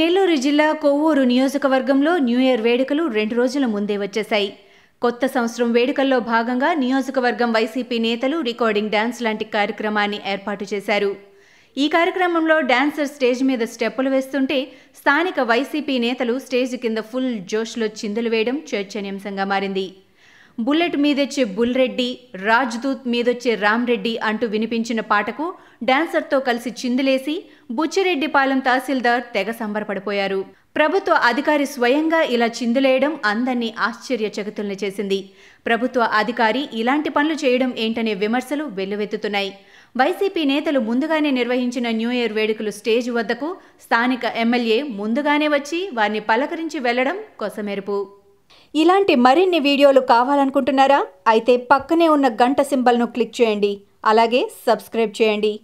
నెల్లూరు జిల్లా కొవ్వూరు నియోజకవర్గంలో new year వేడుకలు రెండు రోజుల ముందే వచ్చేశాయి కొత్త సంవత్సరం వేడుకల్లో భాగంగా నియోజకవర్గం వైసీపీ నేతలు రికార్డింగ్ డాన్స్ లాంటి కార్యక్రమాన్ని ఏర్పాటు చేశారు ఈ కార్యక్రమంలో డాన్సర్ స్టేజ్ మీద స్టెప్పులు వేస్తుంటే స్థానిక వైసీపీ నేతలు స్టేజ్ కింద ఫుల్ జోష్లో చిందులు వేయడం చర్చనీయాంశంగా మారింది బుల్లెట్ మీదొచ్చే బుల్రెడ్డి రాజ్దూత్ మీదొచ్చే రామ్రెడ్డి అంటూ వినిపించిన పాటకు డాన్సర్తో కలిసి చిందులేసి బుచ్చిరెడ్డిపాలెం తహసీల్దార్ తెగ సంబరపడిపోయారు ప్రభుత్వ అధికారి స్వయంగా ఇలా చిందులేయడం అందరినీ ఆశ్చర్యచకితుల్ని చేసింది ప్రభుత్వ అధికారి ఇలాంటి పనులు చేయడం ఏంటనే విమర్శలు వెల్లువెత్తుతున్నాయి వైసీపీ నేతలు ముందుగానే నిర్వహించిన న్యూ ఇయర్ వేడుకలు స్టేజ్ వద్దకు స్థానిక ఎమ్మెల్యే ముందుగానే వచ్చి వారిని పలకరించి వెళ్లడం కొసమెరుపు ఇలాంటి మరిన్ని వీడియోలు కావాలనుకుంటున్నారా అయితే పక్కనే ఉన్న గంట సింబల్ను క్లిక్ చేయండి అలాగే సబ్స్క్రైబ్ చేయండి